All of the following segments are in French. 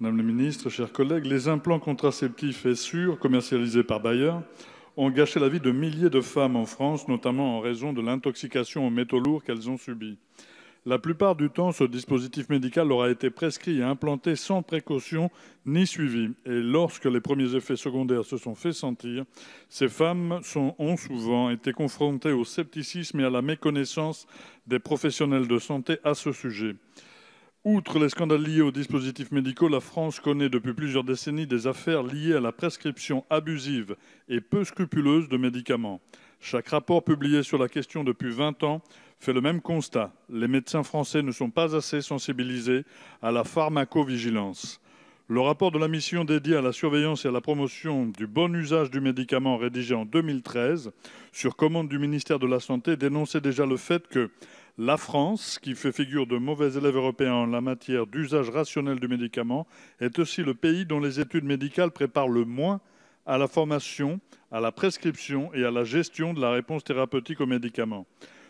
Madame la Ministre, chers collègues, les implants contraceptifs et sûrs commercialisés par Bayer ont gâché la vie de milliers de femmes en France, notamment en raison de l'intoxication aux métaux lourds qu'elles ont subies. La plupart du temps, ce dispositif médical aura été prescrit et implanté sans précaution ni suivi. Et lorsque les premiers effets secondaires se sont fait sentir, ces femmes ont souvent été confrontées au scepticisme et à la méconnaissance des professionnels de santé à ce sujet. Outre les scandales liés aux dispositifs médicaux, la France connaît depuis plusieurs décennies des affaires liées à la prescription abusive et peu scrupuleuse de médicaments. Chaque rapport publié sur la question depuis 20 ans fait le même constat. Les médecins français ne sont pas assez sensibilisés à la pharmacovigilance. Le rapport de la mission dédiée à la surveillance et à la promotion du bon usage du médicament rédigé en 2013 sur commande du ministère de la Santé dénonçait déjà le fait que la France, qui fait figure de mauvais élève européen en la matière d'usage rationnel du médicament, est aussi le pays dont les études médicales préparent le moins à la formation, à la prescription et à la gestion de la réponse thérapeutique aux médicaments.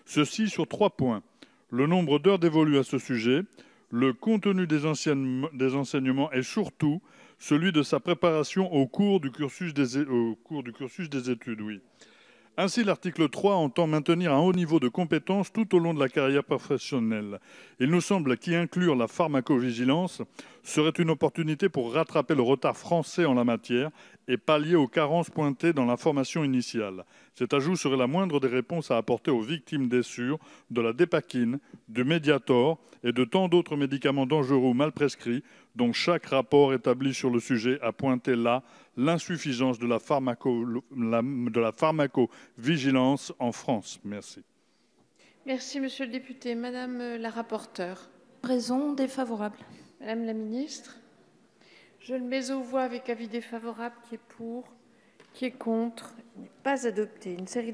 Ceci sur trois points. Le nombre d'heures dévolues à ce sujet, le contenu des, enseignements et surtout celui de sa préparation au cours du cursus des, au cours du cursus des études. Oui. Ainsi, l'article 3 entend maintenir un haut niveau de compétence tout au long de la carrière professionnelle. Il nous semble qu'y inclure la pharmacovigilance serait une opportunité pour rattraper le retard français en la matière et pallier aux carences pointées dans la formation initiale. Cet ajout serait la moindre des réponses à apporter aux victimes des de la dépakine, du médiator et de tant d'autres médicaments dangereux ou mal prescrits dont chaque rapport établi sur le sujet a pointé là l'insuffisance de, de la pharmacovigilance en France. Merci. Merci, Monsieur le député. Madame euh, la rapporteure. Raison défavorable. Madame la ministre. Je le mets aux voix avec avis défavorable qui est pour, qui est contre, n'est pas adopté. Une série